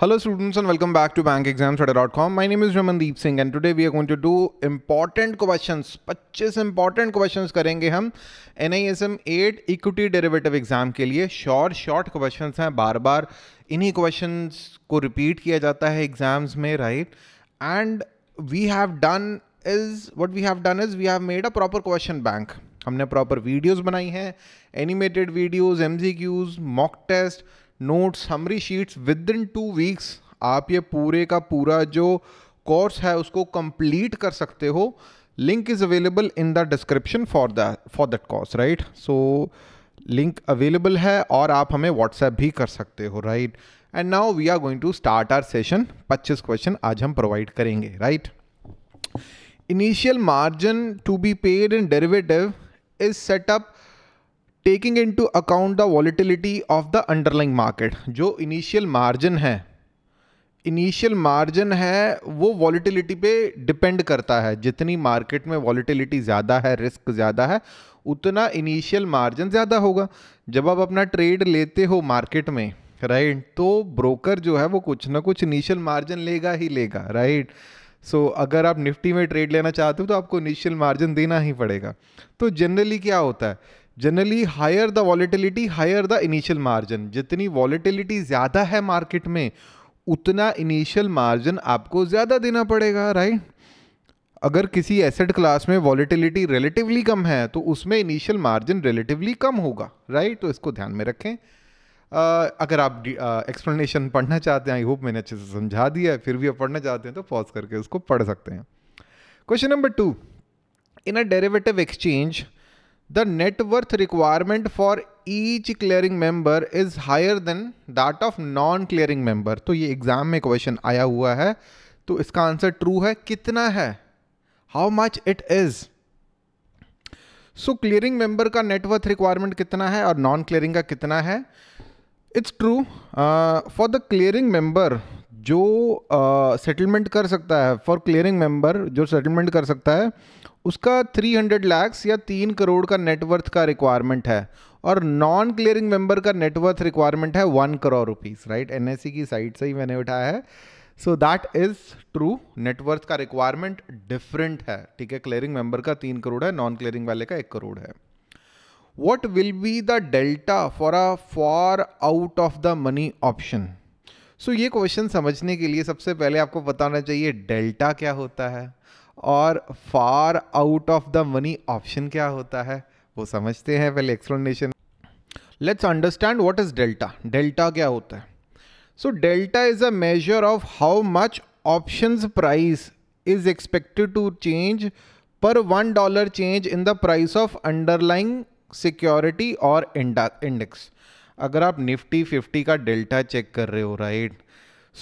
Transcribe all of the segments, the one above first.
Hello students and welcome back to bankexamstudy.com. My name is Ramandeep Singh and today we are going to do important questions. 25 important questions करेंगे हम NISM 8 equity derivative exam के लिए short short questions हैं बार बार इन्हीं questions को repeat किया जाता है exams में right and we have done is what we have done is we have made a proper question bank. हमने प्रॉपर वीडियोस बनाई हैं animated videos MCQs mock test notes summary sheets within two weeks आप ये पूरे का पूरा जो course है उसको कंप्लीट कर सकते हो link is available in the description for the for that course right so link available है और आप हमें व्हाट्सएप भी कर सकते हो right and now we are going to start our session 25 question आज हम प्रोवाइड करेंगे right initial margin to be paid in derivative is set up taking into account the volatility of the underlying market जो initial margin है initial margin है वो volatility पे depend करता है जितनी मार्केट में वॉलिटिलिटी ज़्यादा है रिस्क ज़्यादा है उतना इनिशियल मार्जिन ज़्यादा होगा जब आप अपना ट्रेड लेते हो मार्केट में राइट तो ब्रोकर जो है वो कुछ ना कुछ इनिशियल मार्जिन लेगा ही लेगा राइट सो so, अगर आप निफ्टी में ट्रेड लेना चाहते हो तो आपको इनिशियल मार्जिन देना ही पड़ेगा तो जनरली क्या होता है generally higher the volatility higher the initial margin जितनी वॉलीटिलिटी ज़्यादा है मार्केट में उतना इनिशियल मार्जिन आपको ज़्यादा देना पड़ेगा राइट अगर किसी एसेट क्लास में वॉलीटिलिटी रिलेटिवली कम है तो उसमें इनिशियल मार्जिन रिलेटिवली कम होगा राइट तो इसको ध्यान में रखें uh, अगर आप एक्सप्लेनेशन uh, पढ़ना चाहते हैं आई होप मैंने अच्छे से समझा दिया है फिर भी आप पढ़ना चाहते हैं तो पॉज करके उसको पढ़ सकते हैं question number two in a derivative exchange the net worth requirement for each clearing member is higher than that of non clearing member तो ये एग्जाम में क्वेश्चन आया हुआ है तो इसका आंसर ट्रू है कितना है how much it is so clearing member का नेटवर्थ रिक्वायरमेंट कितना है और नॉन क्लियरिंग का कितना है it's true for the clearing member जो सेटलमेंट uh, कर सकता है फॉर क्लियरिंग मेंबर जो सेटलमेंट कर सकता है उसका 300 लैक्स या तीन करोड़ का नेटवर्थ का रिक्वायरमेंट है और नॉन क्लियरिंग मेंबर का नेटवर्थ रिक्वायरमेंट है one crore rupees right NSC की साइट से ही मैंने उठाया है so that is true net worth का रिक्वायरमेंट डिफरेंट है ठीक है क्लियरिंग मेंबर का तीन करोड़ है नॉन क्लियरिंग वाले का एक करोड़ है what will be the delta for a far out of the money option so so, ये क्वेश्चन समझने के लिए सबसे पहले आपको पता होना चाहिए डेल्टा क्या होता है और far out of the money option क्या होता है वो समझते हैं पहले explanation let's understand what is delta delta क्या होता है so delta is a measure of how much options price is expected to change per one dollar change in the price of underlying security और index अगर आप Nifty fifty का delta check कर रहे हो राइट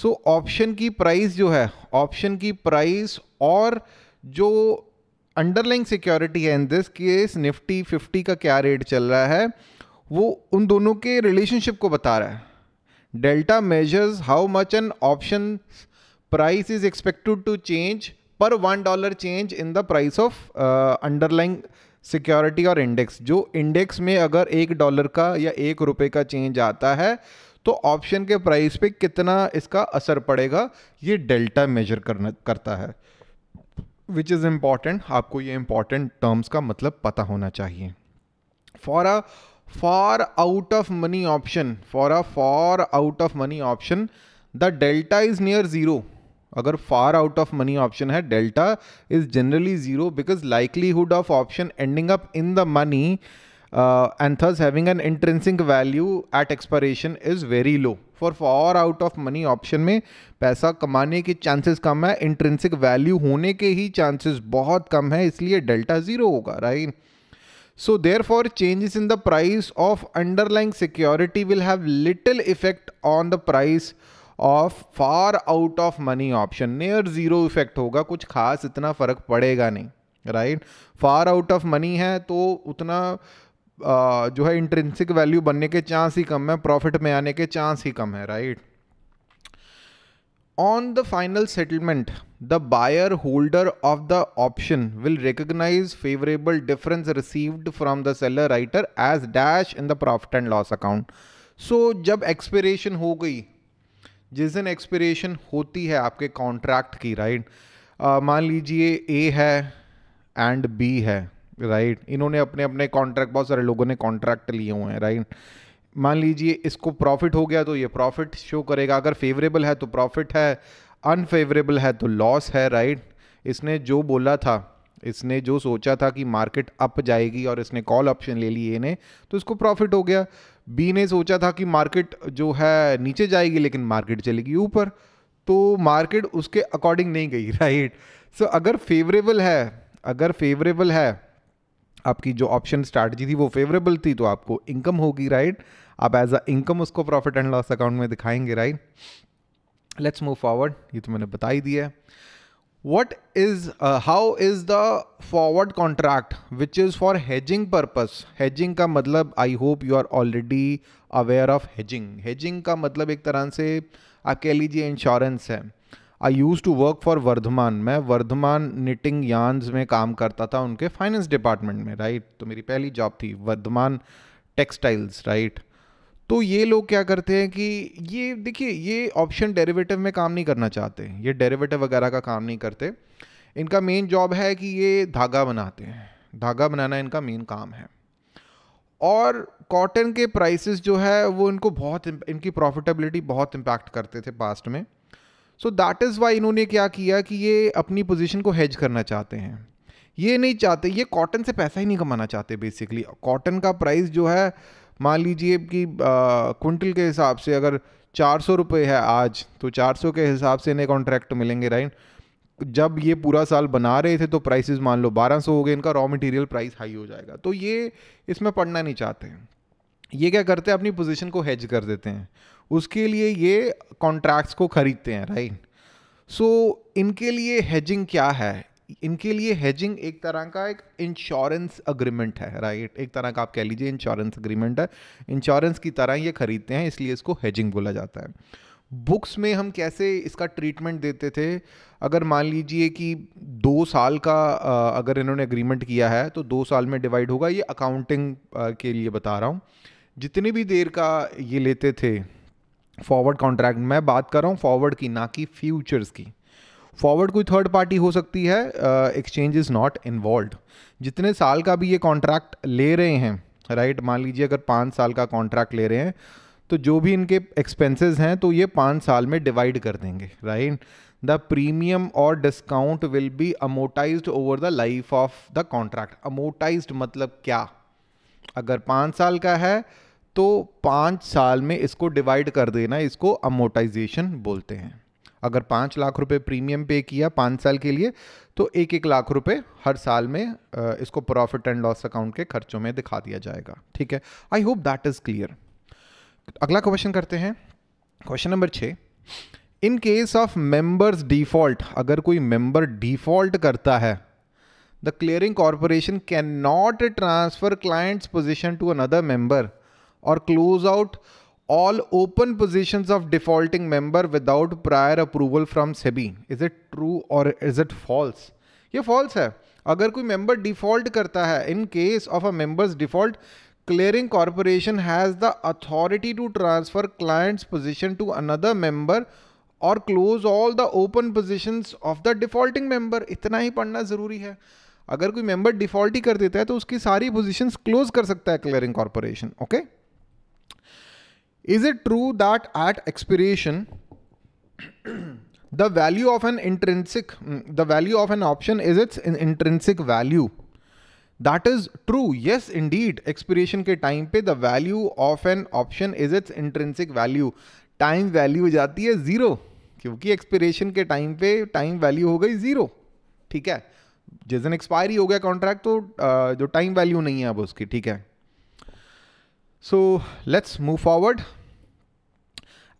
सो ऑप्शन की price जो है ऑप्शन की प्राइस और जो अंडरलाइंग सिक्योरिटी है in this case Nifty fifty का क्या रेट चल रहा है वो उन दोनों के रिलेशनशिप को बता रहा है delta measures how much an option price is expected to change per one dollar change in the price of underlying security और इंडेक्स जो इंडेक्स में अगर एक डॉलर का या एक रुपये का चेंज आता है तो ऑप्शन के प्राइस पे कितना इसका असर पड़ेगा ये डेल्टा मेजर करना करता है विच इज़ इम्पॉर्टेंट आपको ये इम्पॉर्टेंट टर्म्स का मतलब पता होना चाहिए for a far out of money option for a far out of money option the delta is near zero अगर far out of money option है delta is generally zero because likelihood of option ending up in the money and thus having an intrinsic value at expiration is very low for far out of money option में पैसा कमाने के chances कम है intrinsic value होने के ही chances बहुत कम है इसलिए डेल्टा ज़ीरो होगा right So therefore changes in the price of underlying security will have little effect on the price of far out of money option near zero effect होगा कुछ खास इतना फ़र्क पड़ेगा नहीं right far out of money है तो उतना आ, जो है इंट्रेंसिक वैल्यू बनने के चांस ही कम है प्रॉफिट में आने के चांस ही कम है right on the final settlement the buyer holder of the option will recognise favourable difference received from the seller writer as dash in the profit and loss account so जब expiration हो गई जिस दिन expiration होती है आपके contract की right मान लीजिए ए है एंड बी है राइट इन्होंने अपने अपने कॉन्ट्रैक्ट बहुत सारे लोगों ने कॉन्ट्रैक्ट लिए हुए हैं राइट मान लीजिए इसको प्रॉफिट हो गया तो ये प्रॉफिट शो करेगा अगर फेवरेबल है तो प्रॉफिट है अनफेवरेबल है तो लॉस है राइट इसने जो बोला था इसने जो सोचा था कि मार्केट अप जाएगी और इसने कॉल ऑप्शन ले ली ने तो इसको प्रॉफिट हो गया बी ने सोचा था कि मार्केट जो है नीचे जाएगी लेकिन मार्केट चलेगी ऊपर तो मार्केट उसके अकॉर्डिंग नहीं गई राइट सो so, अगर फेवरेबल है अगर फेवरेबल है आपकी जो ऑप्शन स्ट्रैटेजी थी वो फेवरेबल थी तो आपको इनकम होगी राइट आप एज अ इनकम उसको प्रॉफिट एंड लॉस अकाउंट में दिखाएंगे राइट लेट्स मूव फॉरवर्ड ये तो मैंने बता ही दिया है what is uh, how is the forward contract which is for hedging purpose hedging ka matlab I hope you are already aware of hedging hedging ka matlab ek tarah se aap keh lijiye insurance hai i used to work for vardhman main vardhman knitting yarns mein kaam karta tha unke finance department mein right? to meri pehli job thi vardhman textiles right? तो ये लोग क्या करते हैं कि ये देखिए ये ऑप्शन डेरिवेटिव में काम नहीं करना चाहते ये डेरिवेटिव वगैरह का काम नहीं करते इनका मेन जॉब है कि ये धागा बनाते हैं धागा बनाना इनका मेन काम है और कॉटन के प्राइसेस जो है वो इनको बहुत इनकी प्रॉफिटेबिलिटी बहुत इम्पैक्ट करते थे पास्ट में सो दैट इज़ वाई इन्होंने क्या किया कि ये अपनी पोजीशन को हेज करना चाहते हैं ये नहीं चाहते ये कॉटन से पैसा ही नहीं कमाना चाहते बेसिकली कॉटन का प्राइस जो है मान लीजिए कि कुंटल के हिसाब से अगर चार सौ रुपये है आज तो चार सौ के हिसाब से इन्हें कॉन्ट्रैक्ट मिलेंगे राइट जब ये पूरा साल बना रहे थे तो प्राइसेस मान लो बारह सौ हो गए इनका रॉ मटेरियल प्राइस हाई हो जाएगा तो ये इसमें पढ़ना नहीं चाहते हैं ये क्या करते हैं अपनी पोजीशन को हेज कर देते हैं उसके लिए ये कॉन्ट्रैक्ट्स को ख़रीदते हैं राइट सो so, इनके लिए हेजिंग क्या है इनके लिए हेजिंग एक तरह का एक इंश्योरेंस अग्रीमेंट है राइट एक तरह का आप कह लीजिए इंश्योरेंस अग्रीमेंट है इंश्योरेंस की तरह ये खरीदते हैं इसलिए इसको हेजिंग बोला जाता है बुक्स में हम कैसे इसका ट्रीटमेंट देते थे अगर मान लीजिए कि दो साल का अगर इन्होंने अग्रीमेंट किया है तो दो साल में डिवाइड होगा ये अकाउंटिंग के लिए बता रहा हूँ जितनी भी देर का ये लेते थे फॉरवर्ड कॉन्ट्रैक्ट मैं बात कर रहा हूँ फॉरवर्ड की ना कि फ्यूचर्स की फॉरवर्ड कोई थर्ड पार्टी हो सकती है एक्सचेंज इज़ नॉट इन्वॉल्व जितने साल का भी ये कॉन्ट्रैक्ट ले रहे हैं राइट मान लीजिए अगर पाँच साल का कॉन्ट्रैक्ट ले रहे हैं तो जो भी इनके एक्सपेंसेस हैं तो ये पाँच साल में डिवाइड कर देंगे राइट द प्रीमियम और discount will be amortize over the life of the contract amortize मतलब क्या अगर पाँच साल का है तो पाँच साल में इसको डिवाइड कर देना इसको अमोटाइजेशन बोलते हैं अगर पाँच लाख रुपए प्रीमियम पे किया पाँच साल के लिए तो एक एक लाख रुपए हर साल में इसको प्रॉफिट एंड लॉस अकाउंट के खर्चों में दिखा दिया जाएगा ठीक है I hope that is clear अगला क्वेश्चन करते हैं क्वेश्चन नंबर छः in case of members default अगर कोई मेंबर डिफॉल्ट करता है the clearing corporation can not transfer clients position to another member और close out all open position of defaulting member without prior approval from SEBI is it true और is it false ये false है अगर कोई member default करता है in case of a members default clearing corporation has the authority to transfer client position to another member और close all the open position of the defaulting member इतना ही पढ़ना जरूरी है अगर कोई मेंबर डिफॉल्ट ही कर देता है तो उसकी सारी पोजिशन क्लोज कर सकता है clearing corporation okay is it true that at expiration the value of an intrinsic the value of an option is its intrinsic value that is true yes indeed expiration के time पे the value of an option is its intrinsic value time value जाती है zero क्योंकि expiration के time पे time value हो गई zero ठीक है जिस दिन एक्सपायरी हो गया कॉन्ट्रैक्ट तो जो टाइम वैल्यू नहीं है अब उसकी ठीक है So let's move forward.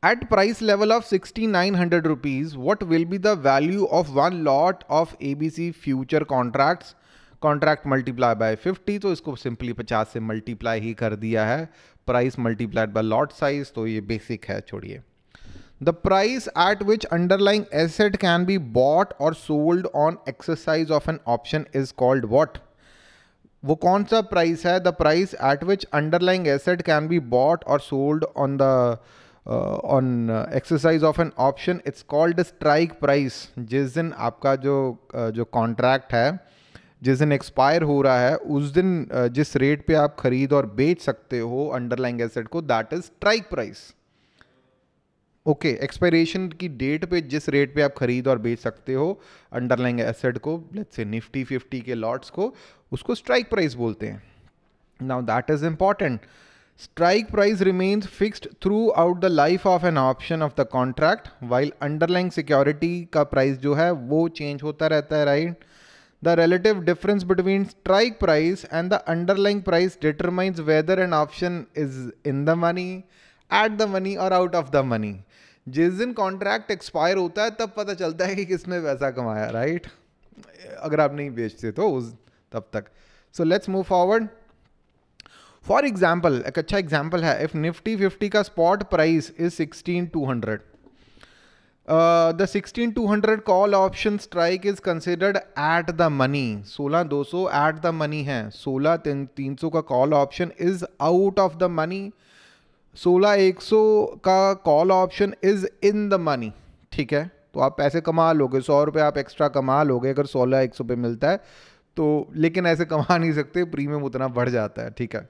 At price level of 6900 rupees, what will be the value of one lot of ABC future contracts? Contract multiply by 50 तो इसको सिंपली 50 से मल्टीप्लाई ही कर दिया है price multiplied by lot size तो ये basic है छोड़िए the price at which underlying asset can be bought और sold on exercise of an option is called what वो कौन सा प्राइस है the price at which underlying asset can be bought और sold on the on exercise of an option it's called strike price जिस दिन आपका जो uh, जो कॉन्ट्रैक्ट है जिस दिन एक्सपायर हो रहा है उस दिन uh, जिस रेट पे आप खरीद और बेच सकते हो अंडरलाइंग एसेट को that is strike price okay okay, expiration की डेट पे जिस रेट पे आप खरीद और बेच सकते हो अंडरलाइंग एसेट को लेट्स से निफ्टी फिफ्टी के लॉट्स को उसको स्ट्राइक प्राइस बोलते हैं now that is important strike price remains fixed throughout the life of an option of the contract while underlying security का प्राइस जो है वो चेंज होता रहता है right the relative difference between strike price and the underlying price determines whether an option is in the money at the money और out of the money जिस दिन कॉन्ट्रैक्ट एक्सपायर होता है तब पता चलता है कि किसने पैसा कमाया राइट अगर आप नहीं बेचते तो उस तब तक so let's move forward for example एक अच्छा एग्जाम्पल है इफ निफ्टी फिफ्टी का spot price is sixteen two hundred the sixteen two hundred call option strike is considered at the money सोलह दो सौ एट द मनी है सोलह तीन सौ का call option is out of the money सोलह एक सौ का call option is in the money ठीक है तो आप पैसे कमा लोगे सौ रुपये आप एक्स्ट्रा कमा लोगे अगर सोलह एक सौ पे मिलता है तो लेकिन ऐसे कमा नहीं सकते प्रीमियम उतना बढ़ जाता है ठीक है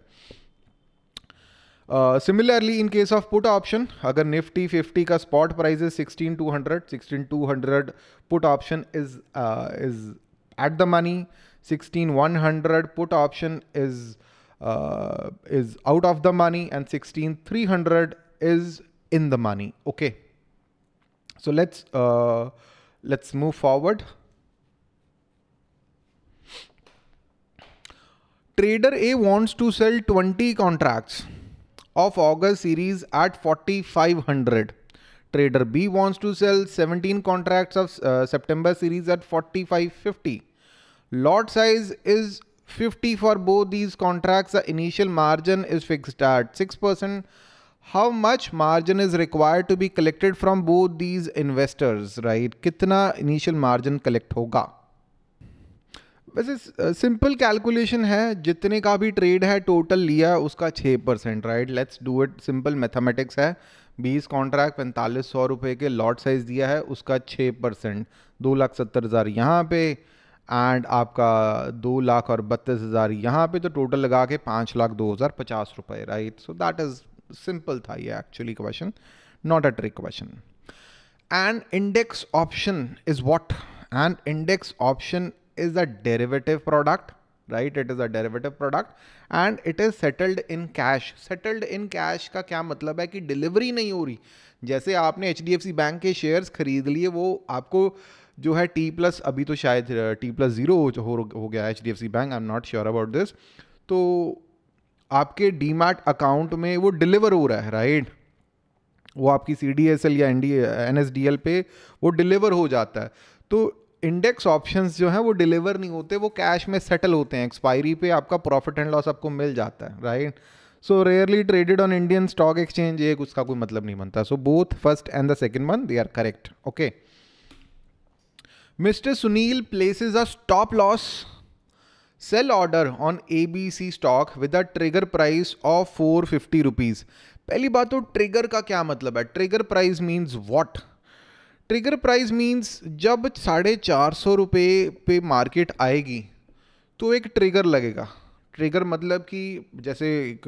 similarly in case of put option अगर निफ्टी फिफ्टी का spot price is sixteen two hundred sixteen two hundred put option is is at the money sixteen one hundred put option is uh, is out of the money and 16300 is in the money. Okay. So let's uh, let's move forward. Trader A wants to sell 20 contracts of August series at 4500. Trader B wants to sell 17 contracts of uh, September series at 4550. Lot size is 50 for both these contracts the initial margin is fixed at 6% how much margin is required to be collected from both these investors right kitna initial margin collect hoga वैसे simple calculation है जितने का भी trade है total लिया उसका छः percent right let's do it simple mathematics है बीस कॉन्ट्रैक्ट पैंतालीस सौ रुपये के लॉट साइज़ दिया है उसका छः परसेंट दो लाख सत्तर हज़ार यहाँ पे एंड आपका दो लाख और बत्तीस हज़ार यहाँ पर तो टोटल लगा के पाँच लाख दो हज़ार पचास रुपये right so that is simple था ये actually question not a trick question and index option is what and index option is a derivative product right it is a derivative product and it is settled in cash settled in cash का क्या मतलब है कि delivery नहीं हो रही जैसे आपने एच बैंक के शेयर्स खरीद लिए वो आपको जो है टी प्लस अभी तो शायद टी प्लस ज़ीरो हो, गया है H D F C bank I am not sure about this तो आपके डीमैट अकाउंट में वो डिलीवर हो रहा है राइट वो आपकी सी डी एस एल या N D N S D L पे वो डिलीवर हो जाता है तो इंडेक्स ऑप्शंस जो हैं वो डिलीवर नहीं होते वो कैश में सेटल होते हैं एक्सपायरी पे आपका प्रॉफिट एंड लॉस आपको मिल जाता है right so rarely traded on Indian stock exchange एक उसका कोई मतलब नहीं बनता so both first and the second month they are correct okay mister Sunil a stop loss sell order on A B C stock with a trigger price of four fifty rupees पहली बात तो trigger का क्या मतलब है trigger price means what trigger price means जब साढ़े चार सौ रुपये पे मार्केट आएगी तो एक ट्रिगर लगेगा ट्रिगर मतलब कि जैसे एक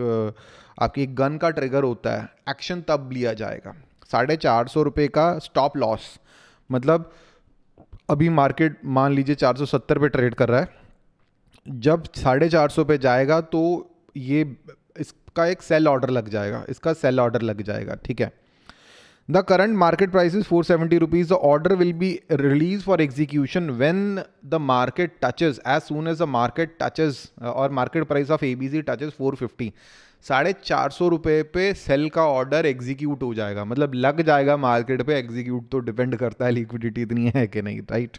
आपकी एक गन का ट्रिगर होता है एक्शन तब लिया जाएगा साढ़े चार सौ रुपये का स्टॉप लॉस मतलब अभी मार्केट मान लीजिए 470 पे ट्रेड कर रहा है जब साढ़े चार सौ पे जाएगा तो ये इसका एक सेल ऑर्डर लग जाएगा इसका सेल ऑर्डर लग जाएगा ठीक है the current market price is four seventy rupees the order will be release for execution when the market touches as soon as the market touches और market price of A B C touches four fifty साढ़े चार सौ रुपये पे cell का order execute हो जाएगा मतलब लग जाएगा मार्केट पे एग्जीक्यूट तो डिपेंड करता है लिक्विडिटी इतनी है कि नहीं right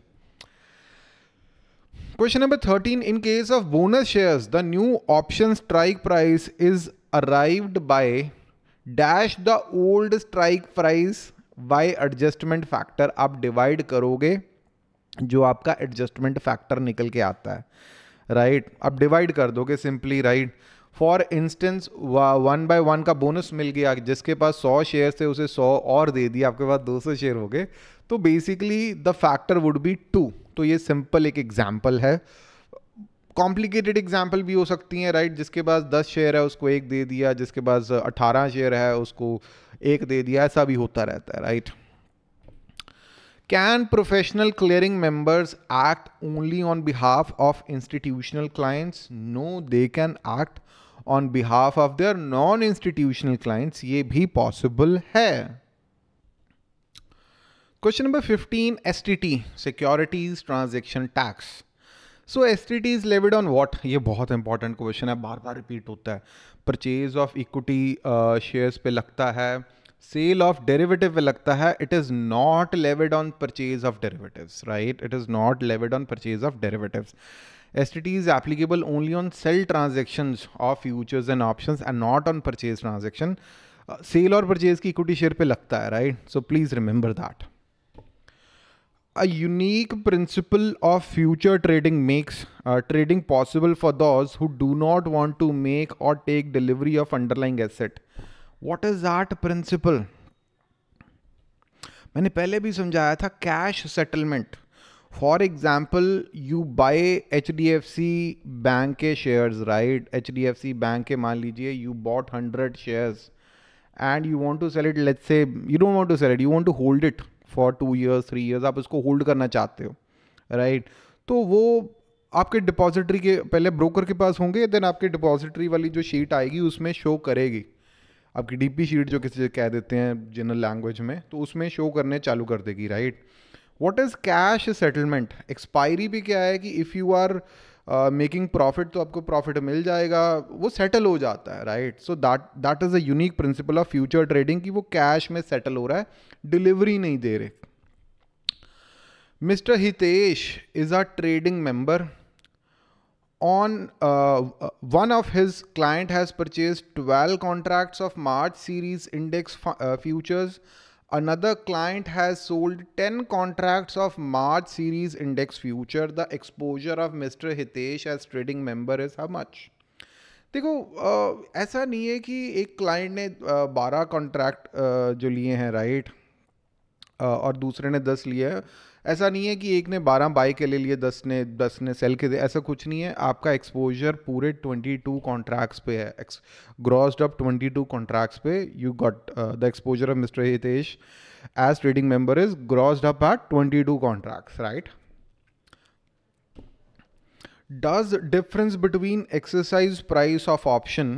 question number thirteen in case of bonus shares the new option strike price is arrived by dash the old strike price by adjustment factor आप डिवाइड करोगे जो आपका एडजस्टमेंट फैक्टर निकल के आता है राइट right? आप डिवाइड कर दोगे simply right right? For instance one by one का बोनस मिल गया जिसके पास सौ शेयर थे उसे सौ और दे दिया आपके पास दो सौ शेयर हो गए तो basically the factor would be two तो ये सिंपल एक एग्जाम्पल है कॉम्प्लिकेटेड एग्जाम्पल भी हो सकती हैं राइट जिसके पास दस शेयर है उसको एक दे दिया जिसके पास अठारह शेयर है उसको एक दे दिया ऐसा भी होता रहता है right can professional clearing members act only on behalf of institutional clients no they can act on behalf of their non institutional clients ये भी पॉसिबल है question number 15 T securities transaction tax so S T T is levied on what ये बहुत important question है बार बार repeat होता है purchase of equity shares पे लगता है सेल ऑफ डेरिवेटिव पे लगता है it is not levied on purchase of derivatives right it is not levied on purchase of derivatives STT is applicable only on sale transaction of futures and option and not on purchase transaction. Sale और purchase की equity share पर लगता है right so please remember that a unique principle of future trading makes trading possible for those who do not want to make और take delivery of underlying asset what is that principle मैंने पहले भी समझाया था cash settlement for example you buy H D F C bank के shares right H D F C bank के मान लीजिए you bought hundred shares and you want to sell it let say you don't want to sell it you want to hold it for two years three years आप उसको hold करना चाहते हो right right? तो वो आपके depository के पहले ब्रोकर के पास होंगे देन आपके डिपॉजिटरी वाली जो शीट आएगी उसमें शो करेगी आपकी डी पी शीट जो किसी कह देते हैं जनरल लैंग्वेज में तो उसमें शो करने चालू कर देगी right right? What is cash settlement expiry भी क्या है कि if you are making profit तो आपको प्रॉफिट मिल जाएगा वो सेटल हो जाता है right so that that is a unique principle of future trading कि वो कैश में सेटल हो रहा है डिलीवरी नहीं दे रहे mister Hitesh is a trading member on one of his client has purchase twelve 12 of March series index futures uh, uh another client has sold 10 contracts of March series index future. The exposure of Mr. Hitesh as trading member is how much? देखो ऐसा नहीं है कि एक client ने 12 contract जो लिए हैं राइट और दूसरे ने 10 लिए हैं ऐसा नहीं है कि एक ने बारह बाई के ले लिए दस ने दस ने सेल के ऐसा कुछ नहीं है आपका एक्सपोजर पूरे ट्वेंटी टू कॉन्ट्रैक्ट्स पे है grossed up twenty two contracts पे you got the exposure of mister Hitesh as trading member is grossed up at twenty two contracts right does difference between exercise price of option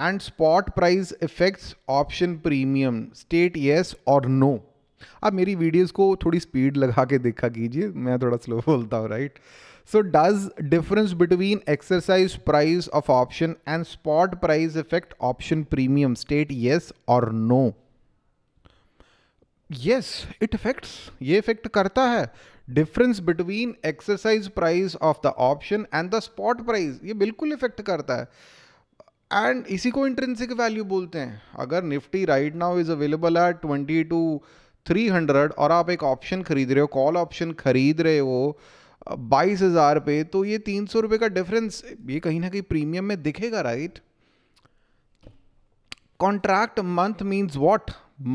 and spot price affects option premium state yes और no आप मेरी videos को थोड़ी speed लगा के देखा कीजिए मैं थोड़ा स्लो बोलता हूँ right so does difference between exercise price of option and spot price affect option premium state yes और नो यस इट इफेक्ट्स ये इफेक्ट करता है difference between exercise price of the option and the spot price ये बिल्कुल effect करता है and इसी को इंटरेंसिक वैल्यू बोलते हैं अगर Nifty right now is available at twenty two three hundred और आप एक ऑप्शन खरीद रहे हो कॉल ऑप्शन खरीद रहे हो बाईस हज़ार पे तो ये तीन सौ रुपये का डिफरेंस ये कहीं ना कहीं प्रीमियम में दिखेगा right contract month means what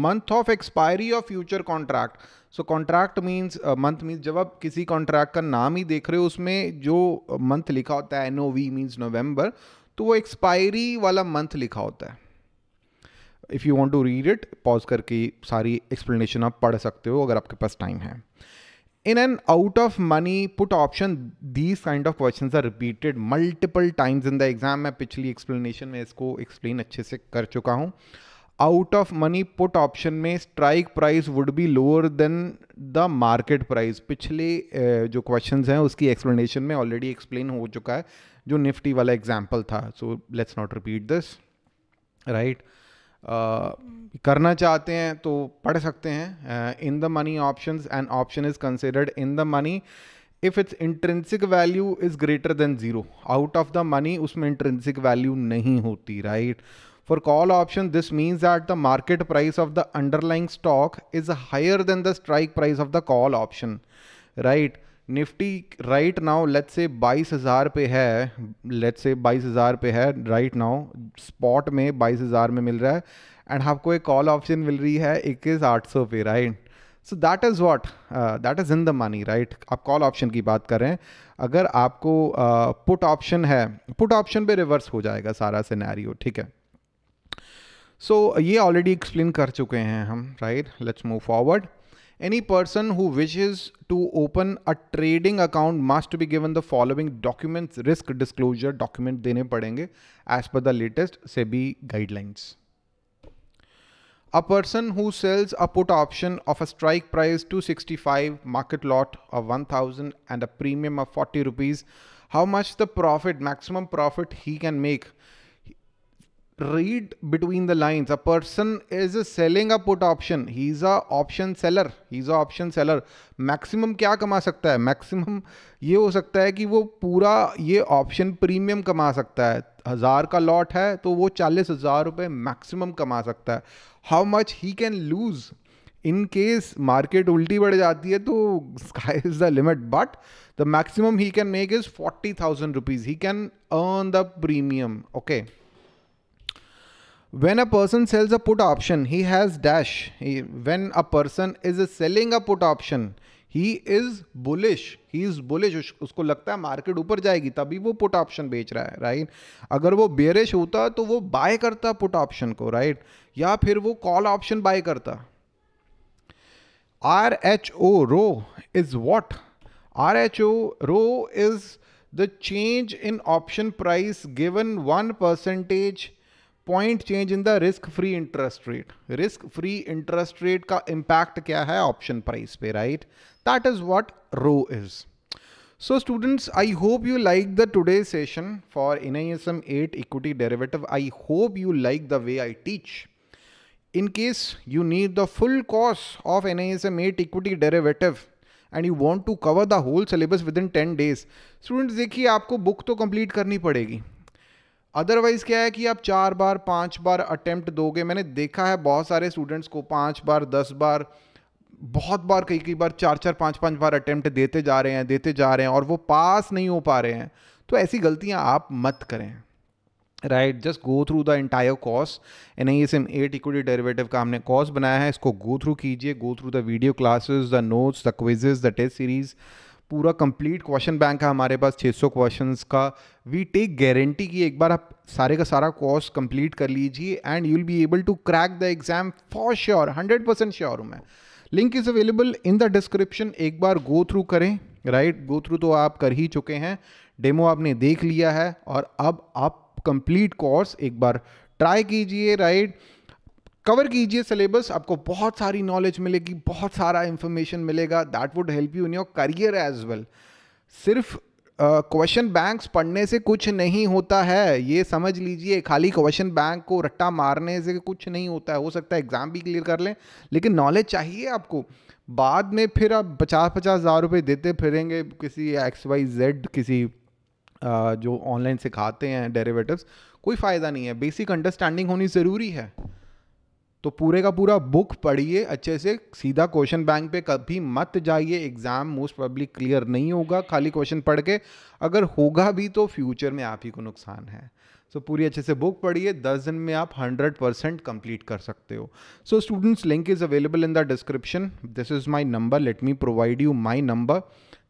month of expiry of future contract so contract means month means जब आप किसी कॉन्ट्रैक्ट का नाम ही देख रहे हो उसमें जो मंथ लिखा होता है एन ओ वी मीन्स नवम्बर तो वो एक्सपायरी वाला मंथ लिखा होता है if you want to read it pause करके सारी एक्सप्लेनेशन आप पढ़ सकते हो अगर आपके पास टाइम है in and out of money put option these kind of question are repeated multiple times in the exam मैं पिछली एक्सप्लेनेशन में इसको एक्सप्लेन अच्छे से कर चुका हूँ out of money put option में strike price would be lower than the market price पिछले जो क्वेश्चन हैं उसकी एक्सप्लेनेशन में ऑलरेडी एक्सप्लेन हो चुका है जो निफ्टी वाला एग्जाम्पल था so let's not repeat this right करना चाहते हैं तो पढ़ सकते हैं in the money option and option is considered in the money if its intrinsic value is greater than zero out of the money उसमें इंट्रेंसिक वैल्यू नहीं होती right for call option this means that the market price of the underlying stock is higher than the strike price of the call option right Nifty right now let say बाईस हज़ार पे है late say बाईस हज़ार पे है right now spot में बाईस हज़ार में मिल रहा है एंड आपको एक कॉल ऑप्शन मिल रही है इक्कीस आठ सौ पे right so that is what that is in the money right आप कॉल ऑप्शन की बात करें अगर आपको पुट uh, ऑप्शन है पुट ऑप्शन पे रिवर्स हो जाएगा सारा सिनेरियो ठीक है सो so, ये ऑलरेडी एक्सप्लेन कर चुके हैं हम right let's move forward Any person who wishes to open a trading account must be given the following documents risk disclosure document dene padenge as per the latest SEBI guidelines. A person who sells a put option of a strike price 265 market lot of 1000 and a premium of 40 rupees how much the profit maximum profit he can make read between the lines a person is selling a put option he is a option seller he is a option seller maximum क्या कमा सकता है maximum ये हो सकता है कि वो पूरा ये ऑप्शन प्रीमियम कमा सकता है हज़ार का लॉट है तो वो चालीस हज़ार रुपये मैक्सिमम कमा सकता है how much he can lose in case market उल्टी बढ़ जाती है तो sky is the limit but the maximum he can make is forty thousand rupees he can earn the premium okay when a person sells a put option he has dash he, when a person is selling a put option he is bullish he is bullish उसको लगता है market ऊपर जाएगी तभी वो put option बेच रहा है राइट अगर वो बेरिश होता तो वो बाय करता पुट ऑप्शन को राइट या फिर वो कॉल ऑप्शन बाय करता R H O rho is what R H O rho is the change in option price given one percentage point change in the risk free interest rate risk free interest rate का impact क्या है option price पे right that is what rho is so students I hope you like the today session for N I S M eight equity derivative I hope you like the way I teach in case you need the full course of N I S M eight equity derivative and you want to cover the whole syllabus within ten days students देखिए आपको book तो complete करनी पड़ेगी otherwise क्या है कि आप चार बार पांच बार अटेम्प्ट दोगे मैंने देखा है बहुत सारे स्टूडेंट्स को पांच बार दस बार बहुत बार कई कई बार चार चार पांच पांच बार अटेम्प्ट देते जा रहे हैं देते जा रहे हैं और वो पास नहीं हो पा रहे हैं तो ऐसी गलतियां आप मत करें right just go through the entire course N I S M eight equity derivative का हमने कॉस बनाया है इसको गो थ्रू कीजिए go through the video classes the notes the quizzes the test series पूरा कंप्लीट क्वेश्चन बैंक है हमारे पास 600 सौ क्वेश्चन का वी टेक गारंटी कि एक बार आप सारे का सारा कोर्स कंप्लीट कर लीजिए and you will be able to crack the exam for sure hundred percent sure हूँ मैं link is available in the description एक बार गो थ्रू करें राइट गो थ्रू तो आप कर ही चुके हैं डेमो आपने देख लिया है और अब आप कंप्लीट कोर्स एक बार ट्राई कीजिए राइट right? कवर कीजिए सिलेबस आपको बहुत सारी नॉलेज मिलेगी बहुत सारा इन्फॉर्मेशन मिलेगा that would help you in your career as well सिर्फ क्वेश्चन uh, बैंक्स पढ़ने से कुछ नहीं होता है ये समझ लीजिए खाली क्वेश्चन बैंक को रट्टा मारने से कुछ नहीं होता है हो सकता है एग्ज़ाम भी क्लियर कर लें लेकिन नॉलेज चाहिए आपको बाद में फिर आप पचास पचास हज़ार रुपये देते फिरेंगे किसी एक्स वाई जेड किसी uh, जो ऑनलाइन सिखाते हैं डेरेवेटिव कोई फ़ायदा नहीं है बेसिक अंडरस्टैंडिंग होनी ज़रूरी है तो पूरे का पूरा बुक पढ़िए अच्छे से सीधा क्वेश्चन बैंक पे कभी मत जाइए एग्ज़ाम मोस्ट पब्लिक क्लियर नहीं होगा खाली क्वेश्चन पढ़ के अगर होगा भी तो फ्यूचर में आप ही को नुकसान है सो so, पूरी अच्छे से बुक पढ़िए दस दिन में आप हंड्रेड परसेंट कंप्लीट कर सकते हो so students link is available in the description this is my number let me provide you my number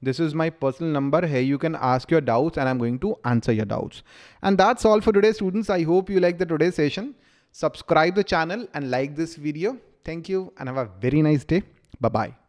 this is my personal number here you can ask your doubts and i'm going to answer your doubts and that's all for today students i hope you like the today's session Subscribe the channel and like this video. Thank you and have a very nice day. Bye-bye.